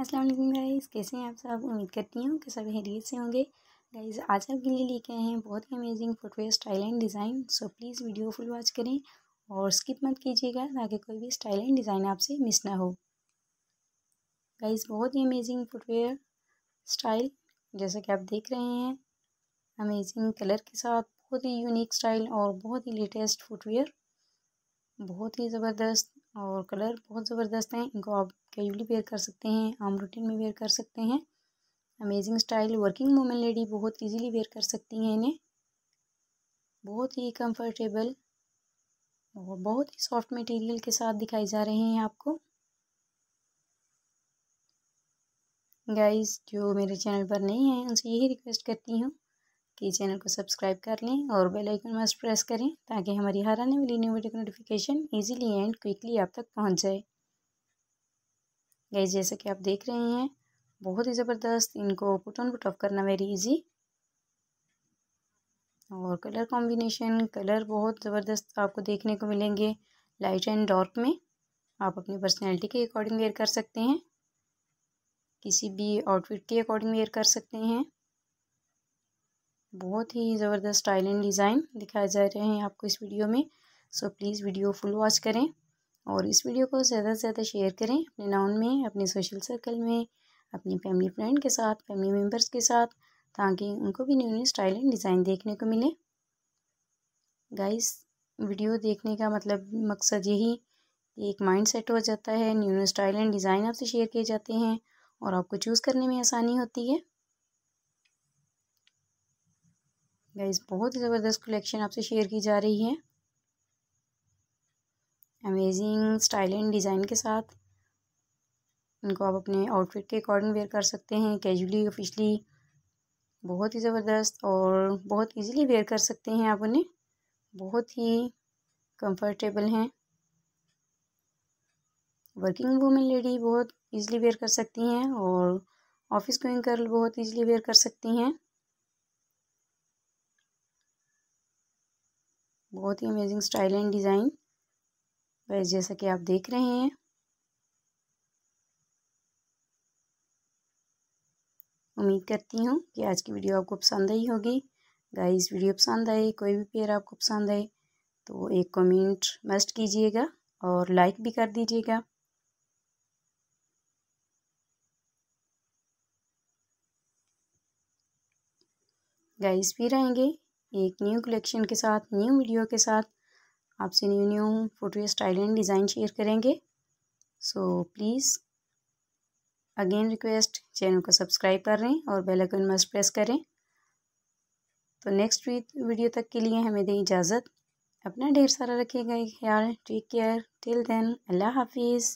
वालेकुम गाइस कैसे हैं आप सब उम्मीद करती हूँ कि सब हैरियत से होंगे गाइस आज आपके लिए लेके आए हैं बहुत ही amazing footwear style and design so please video full watch करें और स्किप मत कीजिएगा ताकि कोई भी स्टाइल एंड डिज़ाइन आपसे मिस ना हो गाइस बहुत ही अमेजिंग फुटवेयर स्टाइल जैसा कि आप देख रहे हैं अमेजिंग कलर के साथ बहुत ही यूनिक स्टाइल और बहुत ही लेटेस्ट फुटवेयर बहुत ही ज़बरदस्त और कलर बहुत ज़बरदस्त हैं इनको आप कैजुअली वेयर कर सकते हैं आम रूटीन में वेयर कर सकते हैं amazing style working women lady बहुत इजीली वेयर कर सकती हैं इन्हें बहुत ही कंफर्टेबल और बहुत ही सॉफ्ट मटेरियल के साथ दिखाई जा रहे हैं आपको गाइस जो मेरे चैनल पर नहीं हैं उनसे यही रिक्वेस्ट करती हूँ कि चैनल को सब्सक्राइब कर लें और बेल आइकन मस्ट प्रेस करें ताकि हमारी हर आने वाली न्यू वीडियो की नोटिफिकेशन इजीली एंड क्विकली आप तक पहुंच जाए गई जैसा कि आप देख रहे हैं बहुत ही ज़बरदस्त इनको पुट ऑन पुट ऑफ करना वेरी इजी और कलर कॉम्बिनेशन कलर बहुत ज़बरदस्त आपको देखने को मिलेंगे लाइट एंड डार्क में आप अपनी पर्सनैलिटी के अकॉर्डिंग वेयर कर सकते हैं किसी भी आउटफिट के अकॉर्डिंग वेयर कर सकते हैं बहुत ही ज़बरदस्त स्टाइल एंड डिज़ाइन दिखाए जा रहे हैं आपको इस वीडियो में so please video full watch करें और इस वीडियो को ज़्यादा से ज़्यादा शेयर करें अपने नाउन में अपने सोशल सर्कल में अपनी फैमिली फ्रेंड के साथ फैमिली मेम्बर्स के साथ ताकि उनको भी new new style and design देखने को मिले गाइस वीडियो देखने का मतलब मकसद यही कि एक माइंड सेट हो जाता है new new style and design आपसे शेयर किए जाते हैं और आपको चूज़ करने में आसानी होती है गाइज बहुत ही ज़बरदस्त कलेक्शन आपसे शेयर की जा रही है अमेजिंग स्टाइल एंड डिज़ाइन के साथ इनको आप अपने आउटफिट के अकॉर्डिंग वेयर कर सकते हैं कैजुअली ऑफिशली बहुत ही ज़बरदस्त और बहुत इजीली वेयर कर सकते हैं आप उन्हें बहुत ही कंफर्टेबल हैं वर्किंग वूमेन लेडी बहुत इजीली वेयर कर सकती हैं और ऑफिस गोइंग गर्ल बहुत इजीली वेयर कर सकती हैं बहुत ही अमेजिंग स्टाइल एंड डिज़ाइन वैसे जैसा कि आप देख रहे हैं उम्मीद करती हूँ कि आज की वीडियो आपको पसंद आई होगी गाइस वीडियो पसंद आए कोई भी पेयर आपको पसंद आए तो एक कमेंट मस्ट कीजिएगा और लाइक भी कर दीजिएगा गाइस भी रहेंगे एक न्यू कलेक्शन के साथ न्यू वीडियो के साथ आपसे new new photo style and design share करेंगे so please again request channel को सब्सक्राइब कर हैं और बेल आइकन मस्ट प्रेस करें तो नेक्स्ट वीडियो तक के लिए हमें दें इजाज़त अपना ढेर सारा रखेगा ख्याल टेक केयर टिल देन अल्लाह हाफिज़